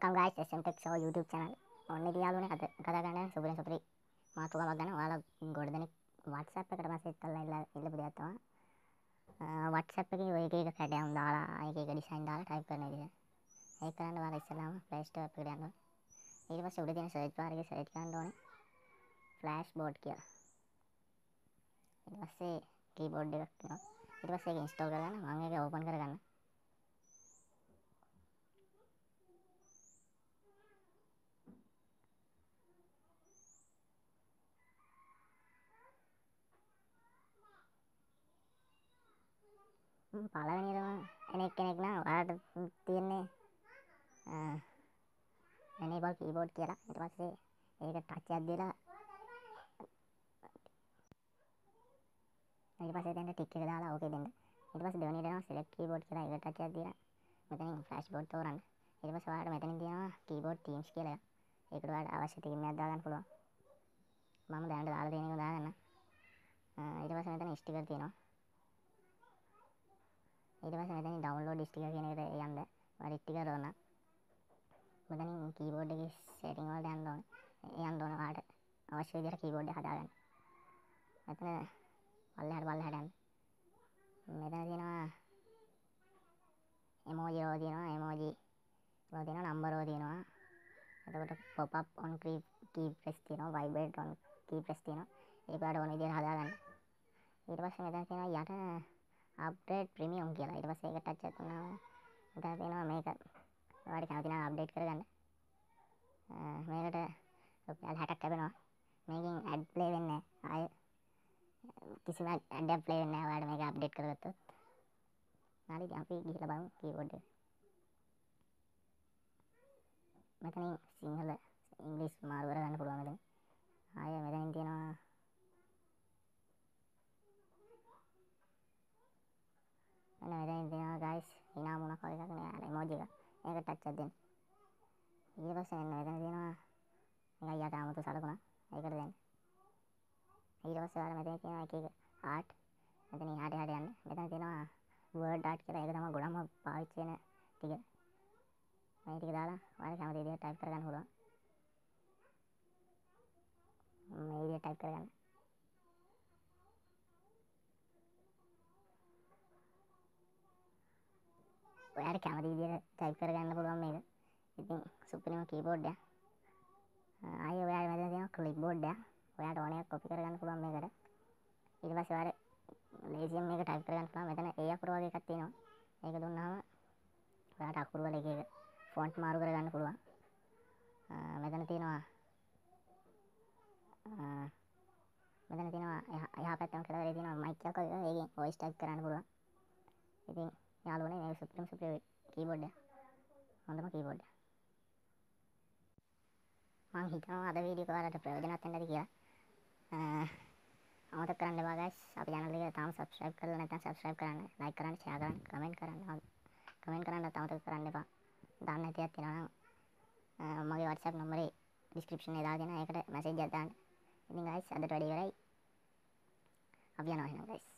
වල්කම් guys එස්ටෙක් සෝ YouTube channel. ඔන්න ඉතියාලුනේ අද කතා කරන්න සුබින සුපරි මාතෘකාවක් ගන්න. ඔයාලා ගොඩ දෙනෙක් WhatsApp එකට මැසේජ් කරලා ඉල්ල ඉල්ලපු දෙයක් තමයි. WhatsApp එකේ ඔය එක එක කැඩයන් දාලා එක එක ඩිසයින් දාලා ටයිප් කරන විදිහ. ඒක කරන්න ඔයාලා ඉස්සෙල්ලාම Play Store එකට යන්න ඕනේ. ඊට පස්සේ උඩ තියෙන search bar එකේ search කරන්න ඕනේ. flashboard කියලා. ඊට පස්සේ keyboard එකක් තියෙනවා. ඊට පස්සේ ඒක install කරගන්න මම ඒක open කරගන්නවා. පලවෙනිරම එනෙක් කෙනෙක් නම් ඔයාට තියෙන්නේ එනබල් කීබෝඩ් කියලා ඊට පස්සේ ඒක ටච්චයක් දීලා ඊට පස්සේ දැන් ටික් එක දාලා ඕකේ දෙන්න ඊට පස්සේ දෙවෙනි දෙනවා select keyboard කියලා ඒක ටච්චයක් දීලා මෙතනින් flashboard තෝරන්න ඊට පස්සේ ඔයාලට මෙතනින් තියෙනවා keyboard themes කියලා ඒකට ඔයාලට අවශ්‍ය theme එකක් දාගන්න පුළුවන් මම දැනට දාලා තියෙන එක දාගන්න ඊට පස්සේ මෙතන sticker තියෙනවා ඊට පස්සේ මෙතනින් ඩවුන්ලෝඩ් ස්ටික කියන එකට යන්න. ඔයාලා ස්ටික දාන්න. මෙතනින් කීබෝඩ් එකේ සෙටින් වලට යන්න ඕනේ. යන්න ඕන ඔයාලට අවශ්‍ය විදිහට කීබෝඩ් එක හදාගන්න. මෙතන පල්ලෙහාට පල්ලෙහාට යන්න. මෙතන තියෙනවා emoji රෝ තියෙනවා emoji රෝ තියෙනවා number රෝ තියෙනවා. එතකොට pop up on key key press තියෙනවා vibrate on key press තියෙනවා. ඒක ඔයාලට ඕන විදිහට හදාගන්න. ඊට පස්සේ මෙතන තියෙනවා යට අප්ඩේට් ප්‍රමියම් කියලා ඉට පස එකට අච්චත්තුනාව දපෙනවා මේක වාඩි කැමතින අප්ඩේට් කරගන්න මේකට රුපියල් හැටක් ලැබෙනවා මේකින් ඇඩ් ප්ලේ වෙන්න අය කිසිම ඇඩ ප්ලේ වෙන්න වාඩ මේක අප්ඩේට් කරගත්තොත් නාලි අපි ගිහිල බං කීබොඩ් මෙතනින් සිංහල ඉංග්‍රීස් මාරුවර ගන්න පුළුවන් මෙතන ආය මෙතනින් තියෙනවා මේක ටච්චක් දෙන්න. ඊට පස්සේ එන්න එතන තියෙනවා මේ අයියාට 아무තු සලකුණා. ඒකට දෙන්න. ඊට පස්සේ ඔයාලා මෙතන තියෙනවා එක එක ආට්. මෙතන ඉහාට එහාට යන්න. මෙතන තියෙනවා word art කියලා ඒක තමයි ගොඩක්ම පාවිච්චි වෙන ටික. මේ ටික දාලා ඔයාලා කැමති විදිහට type කරගන්න පුළුවන්. මේ විදිහට type ඔයාට කැමති විදිහට ටයිප් කරගන්න පුළුවන් මේක. ඉතින් සුපිරිම කීබෝඩ් එක. ආයෙ ඔයාලට වැදලා තියෙනවා ක්ලිප් බෝඩ් එක. ඔයාට ඕන එකක් කොපි කරගන්න පුළුවන් මේකට. ඊට පස්සේ ඔයාලට ලේසියෙන් මේක ටයිප් කරගන්න පුළුවන්. මෙතන ඒ අකුර වගේ එකක් තියෙනවා. ඒක දුන්නාම ඔයාට අකුරු වල එක එක ෆොන්ට් මාරු කරගන්න පුළුවන්. මෙතන තියෙනවා මෙතන තියෙනවා එහා පැත්තම කියලා දෙනවා මයික් එකක් වගේ ඒකෙන් වොයිස් ටයිප් කරන්න පුළුවන්. ඉතින් යාලුවනේ මේ සුප්‍රීම සුප්‍රිය කීබෝඩ් එක. හොඳම කීබෝඩ් එක. මම හිතනවා අද වීඩියෝ එක ඔයාලට ප්‍රයෝජනවත් වෙන්නද කියලා. අමතක කරන්න එපා guys. අපේ channel එක තාම subscribe කරලා නැත්නම් subscribe කරන්න, like කරන්න, share කරන්න, comment කරන්න. comment කරන්න අමතක කරන්න එපා. දාන්න හිතියක් තියෙනවා නම් මගේ WhatsApp නම්බරේ description එකේ දාගෙන ඒකට message එකක් දාන්න. ඉතින් guys අදට වැඩේ ඉවරයි. අපි යනවා එහෙනම් guys.